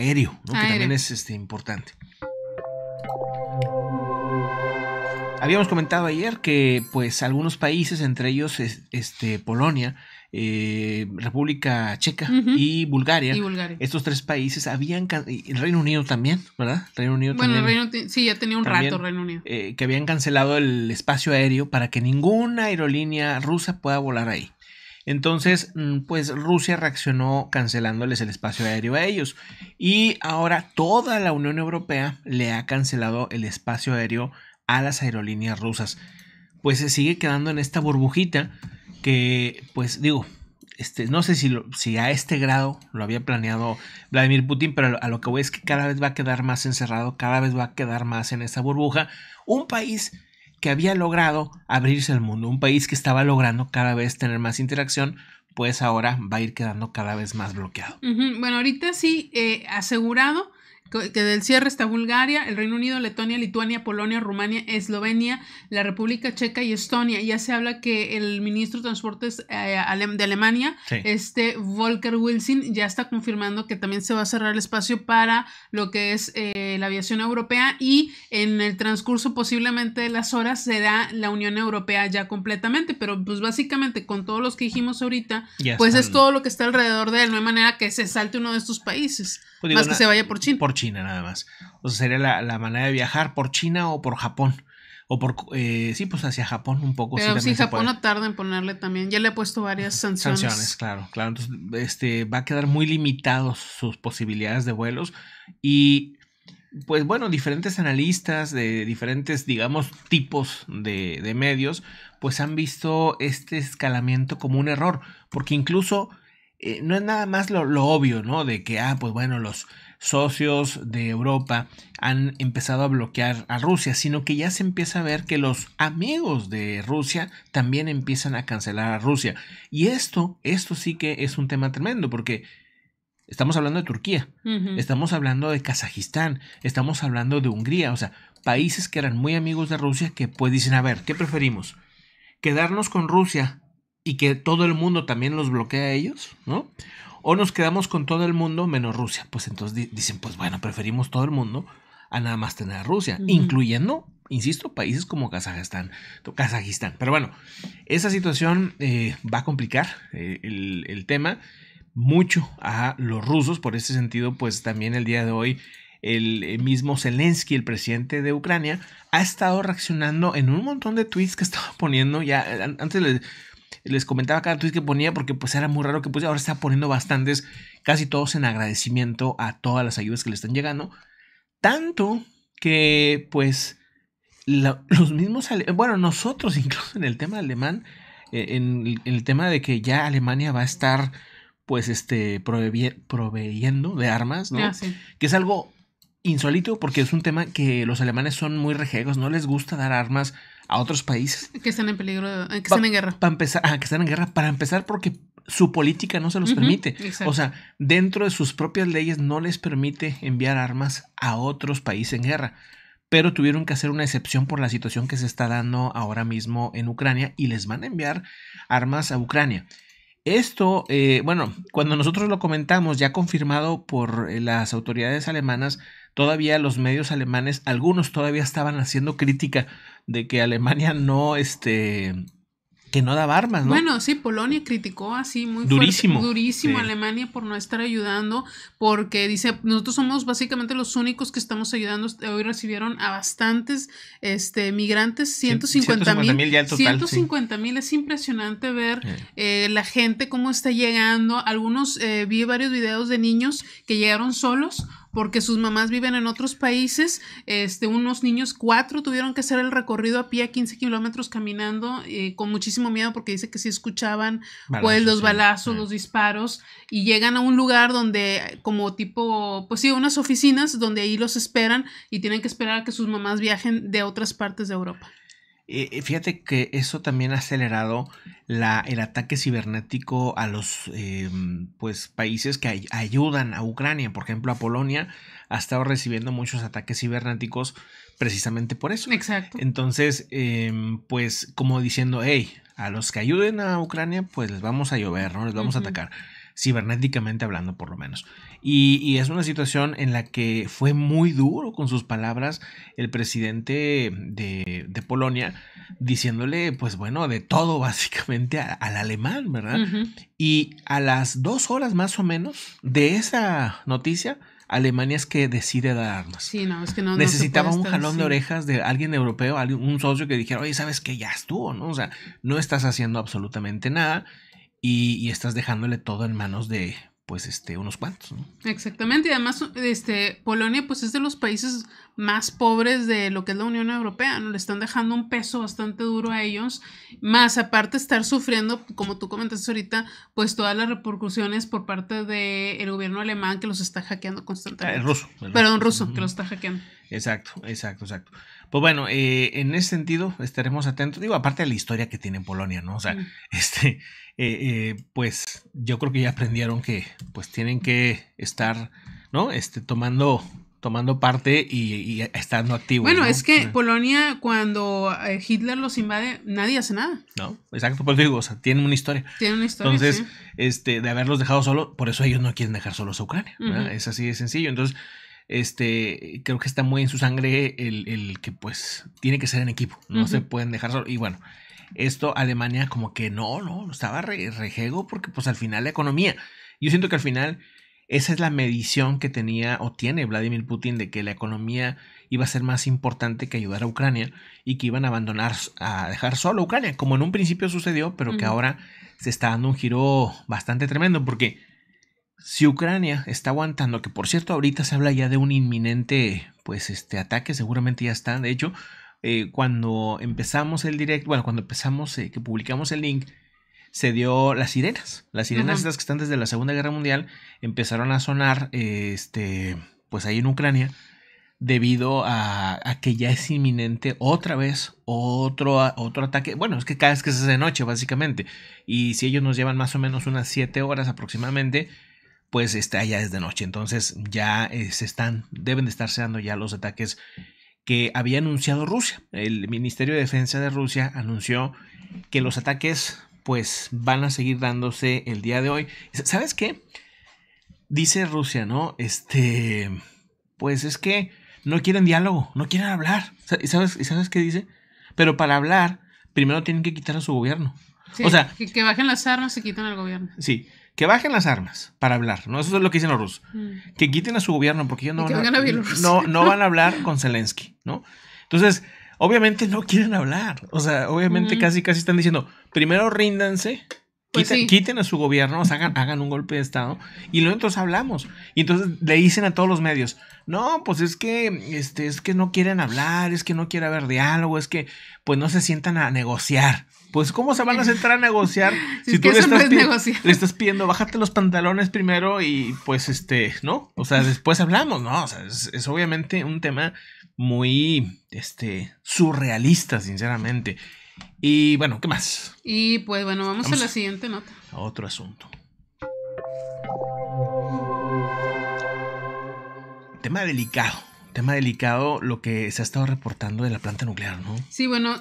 aéreo, que también es este, importante. Habíamos comentado ayer que pues algunos países, entre ellos este, Polonia, eh, República Checa y, Bulgaria, estos tres países habían, el Reino Unido también, ¿verdad? Reino Unido también, Reino sí, ya tenía un rato Reino Unido. Eh, que habían cancelado el espacio aéreo para que ninguna aerolínea rusa pueda volar ahí. Entonces, mm, pues Rusia reaccionó cancelándoles el espacio aéreo a ellos. Y ahora toda la Unión Europea le ha cancelado el espacio aéreo a las aerolíneas rusas. Pues se sigue quedando en esta burbujita que, pues digo, este, no sé si, si a este grado lo había planeado Vladimir Putin, pero a lo que voy es que cada vez va a quedar más encerrado, cada vez va a quedar más en esta burbuja. Un país que había logrado abrirse al mundo, un país que estaba logrando cada vez tener más interacción, pues ahora va a ir quedando cada vez más bloqueado. Bueno, ahorita sí, eh, asegurado que del cierre está Bulgaria, el Reino Unido, Letonia, Lituania, Polonia, Rumania, Eslovenia, la República Checa y Estonia. Ya se habla que el ministro de Transportes eh, de Alemania, este Volker Wilson, ya está confirmando que también se va a cerrar el espacio para lo que es eh, la aviación europea y en el transcurso posiblemente de las horas será la Unión Europea ya completamente, pero pues básicamente con todos los que dijimos ahorita, pues es todo lo que está alrededor de él, no hay manera que se salte uno de estos países, pues más que se vaya por China. China nada más. O sea, sería la, manera de viajar por China o por Japón. O por, eh, sí, pues hacia Japón un poco. sí, si Japón no tarda en ponerle también. Ya le he puesto varias sanciones. Sanciones, claro, claro. Entonces, este, va a quedar muy limitados sus posibilidades de vuelos. Y pues bueno, diferentes analistas de diferentes, digamos, tipos de, medios, pues han visto este escalamiento como un error, porque incluso eh, no es nada más lo, lo, obvio, ¿no? De que, ah, pues bueno, los, socios de Europa han empezado a bloquear a Rusia, sino que ya se empieza a ver que los amigos de Rusia también empiezan a cancelar a Rusia. Y esto, esto sí que es un tema tremendo, porque estamos hablando de Turquía, estamos hablando de Kazajistán, estamos hablando de Hungría, o sea, países que eran muy amigos de Rusia que pues dicen, a ver, ¿qué preferimos? ¿Quedarnos con Rusia y que todo el mundo también los bloquee a ellos? ¿No? o nos quedamos con todo el mundo menos Rusia. Pues entonces dicen, pues bueno, preferimos todo el mundo a nada más tener a Rusia, incluyendo, insisto, países como Kazajistán, Kazajistán. Pero bueno, esa situación eh, va a complicar eh, el, tema mucho a los rusos. Por ese sentido, pues también el día de hoy el eh, mismo Zelensky, el presidente de Ucrania, ha estado reaccionando en un montón de tweets que estaba poniendo ya antes le les comentaba cada tweet que ponía porque pues era muy raro que pues ahora está poniendo bastantes, casi todos en agradecimiento a todas las ayudas que le están llegando. Tanto que pues los mismos, bueno, nosotros incluso en el tema alemán, eh, en, el tema de que ya Alemania va a estar pues este proveyendo de armas, ¿no? Ah, que es algo insólito porque es un tema que los alemanes son muy rejegos, no les gusta dar armas a otros países. Que están en peligro, eh, que están en guerra. Para empezar, ah, que están en guerra, para empezar porque su política no se los permite. O sea, dentro de sus propias leyes no les permite enviar armas a otros países en guerra. Pero tuvieron que hacer una excepción por la situación que se está dando ahora mismo en Ucrania y les van a enviar armas a Ucrania. Esto, eh, bueno, cuando nosotros lo comentamos, ya confirmado por eh, las autoridades alemanas, todavía los medios alemanes, algunos todavía estaban haciendo crítica de que Alemania no, este, que no daba armas, ¿no? Bueno, sí, Polonia criticó así muy durísimo, durísimo a Alemania por no estar ayudando, porque dice, nosotros somos básicamente los únicos que estamos ayudando, hoy recibieron a bastantes este, migrantes, 150 mil, 150 mil, es impresionante ver eh, la gente cómo está llegando, algunos, eh, vi varios videos de niños que llegaron solos, porque sus mamás viven en otros países. Este, unos niños, cuatro, tuvieron que hacer el recorrido a pie a 15 kilómetros caminando eh, con muchísimo miedo porque dice que sí escuchaban los balazos, los disparos y llegan a un lugar donde como tipo, pues sí, unas oficinas donde ahí los esperan y tienen que esperar a que sus mamás viajen de otras partes de Europa. Eh, eh, fíjate que eso también ha acelerado el ataque cibernético a los eh, pues, países que ayudan a Ucrania. Por ejemplo, a Polonia ha estado recibiendo muchos ataques cibernéticos precisamente por eso. Exacto. Entonces, pues como diciendo, hey, a los que ayuden a Ucrania, pues les vamos a llover, ¿no? Les vamos a atacar cibernéticamente hablando por lo menos. Y, es una situación en la que fue muy duro con sus palabras el presidente de, Polonia, diciéndole, pues bueno, de todo básicamente al alemán, ¿verdad? Y a las dos horas más o menos de esa noticia, Alemania es que decide dar armas. Sí, no, es que no. Necesitaba un jalón de orejas de alguien europeo, algún, un socio que dijera, oye, ¿sabes que Ya estuvo, ¿no? O sea, no estás haciendo absolutamente nada y, estás dejándole todo en manos de pues este unos cuantos. Exactamente, y además este Polonia pues es de los países más pobres de lo que es la Unión Europea, ¿no? Le están dejando un peso bastante duro a ellos, más aparte estar sufriendo, como tú comentaste ahorita, pues todas las repercusiones por parte del de gobierno alemán que los está hackeando constantemente. Ah, el ruso. El Perdón, ruso, que los está hackeando. Exacto, exacto, exacto. Pues bueno, eh, en ese sentido estaremos atentos. Digo, aparte de la historia que tiene Polonia, ¿no? O sea, este, eh, eh, pues yo creo que ya aprendieron que pues tienen que estar, ¿no? Este, tomando tomando parte y, estando activos. Bueno, es que Polonia cuando Hitler los invade, nadie hace nada. No, exacto, pues digo, o sea, tienen una historia. Tienen una historia. Entonces, este, de haberlos dejado solo, por eso ellos no quieren dejar solos a Ucrania. Es así de sencillo. Entonces, este, creo que está muy en su sangre el, que pues tiene que ser en equipo, no se pueden dejar solo. Y bueno, esto Alemania como que no, no, estaba rejego porque pues al final la economía, yo siento que al final esa es la medición que tenía o tiene Vladimir Putin de que la economía iba a ser más importante que ayudar a Ucrania y que iban a abandonar, a dejar solo a Ucrania, como en un principio sucedió, pero que ahora se está dando un giro bastante tremendo porque si Ucrania está aguantando, que por cierto ahorita se habla ya de un inminente, pues este ataque, seguramente ya está, de hecho, eh, cuando empezamos el directo, bueno, cuando empezamos, eh, que publicamos el link, se dio las sirenas. Las sirenas estas que están desde la Segunda Guerra Mundial empezaron a sonar, este, pues ahí en Ucrania, debido a, que ya es inminente otra vez otro, otro ataque. Bueno, es que cada vez que se hace de noche, básicamente. Y si ellos nos llevan más o menos unas siete horas aproximadamente, pues está ya es de noche. Entonces ya eh, se están, deben de estar dando ya los ataques que había anunciado Rusia. El Ministerio de Defensa de Rusia anunció que los ataques pues van a seguir dándose el día de hoy. ¿Sabes qué? Dice Rusia, ¿no? Este, pues es que no quieren diálogo, no quieren hablar. ¿Y ¿sabes qué dice? Pero para hablar, primero tienen que quitar a su gobierno sea, que, bajen las armas y quiten al gobierno. Sí, que bajen las armas para hablar, ¿no? Eso es lo que dicen los rusos. Mm. Que quiten a su gobierno porque ellos no van, a, no, no van a hablar con Zelensky, ¿no? Entonces, obviamente no quieren hablar. O sea, obviamente casi, casi están diciendo, primero ríndanse pues quiten a su gobierno, hagan, hagan, un golpe de Estado y luego entonces hablamos. Y entonces le dicen a todos los medios, no, pues es que, este, es que no quieren hablar, es que no quiere haber diálogo, es que pues no se sientan a negociar. Pues cómo se van a sentar a negociar si, tú le estás, pidiendo, bájate los pantalones primero y pues este, ¿no? O sea, después hablamos, ¿no? O sea, es, obviamente un tema muy, este, surrealista, sinceramente. Y bueno, ¿qué más? Y pues bueno, vamos, a la siguiente nota. A otro asunto. Tema delicado, tema delicado lo que se ha estado reportando de la planta nuclear, ¿no? Sí, bueno,